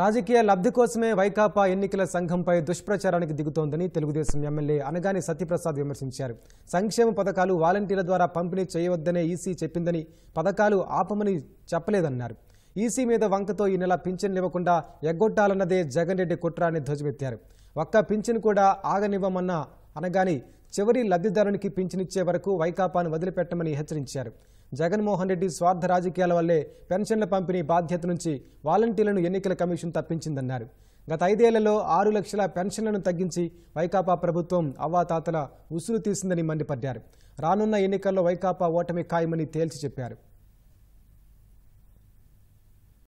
రాజకీయ లబ్ధి కోసమే వైకాపా ఎన్నికల సంఘంపై దుష్ప్రచారానికి దిగుతోందని తెలుగుదేశం ఎమ్మెల్యే అనగాని సత్యప్రసాద్ విమర్శించారు సంక్షేమ పథకాలు వాలంటీర్ల ద్వారా పంపిణీ చేయవద్దనే ఈసీ చెప్పిందని పథకాలు ఆపమని చెప్పలేదన్నారు ఈసీ మీద వంకతో ఈ నెల పింఛన్లు ఇవ్వకుండా ఎగ్గొట్టాలన్నదే జగన్ రెడ్డి కుట్ర అని ధ్వజమెత్తారు ఒక్క పింఛన్ కూడా ఆగనివ్వమన్న అనగాని చివరి లబ్ధిదారునికి పింఛనిచ్చే వరకు వైకాపాను వదిలిపెట్టమని హెచ్చరించారు జగన్మోహన్ రెడ్డి స్వార్థ రాజకీయాల వల్లే పెన్షన్ల పంపిణీ బాధ్యత నుంచి వాలంటీర్లను ఎన్నికల కమిషన్ తప్పించిందన్నారు గత ఐదేళ్లలో ఆరు లక్షల పెన్షన్లను తగ్గించి వైకాపా ప్రభుత్వం అవ్వాతాతల ఉసురు తీసిందని మండిపడ్డారు రానున్న ఎన్నికల్లో వైకాపా ఓటమి ఖాయమని తేల్చి చెప్పారు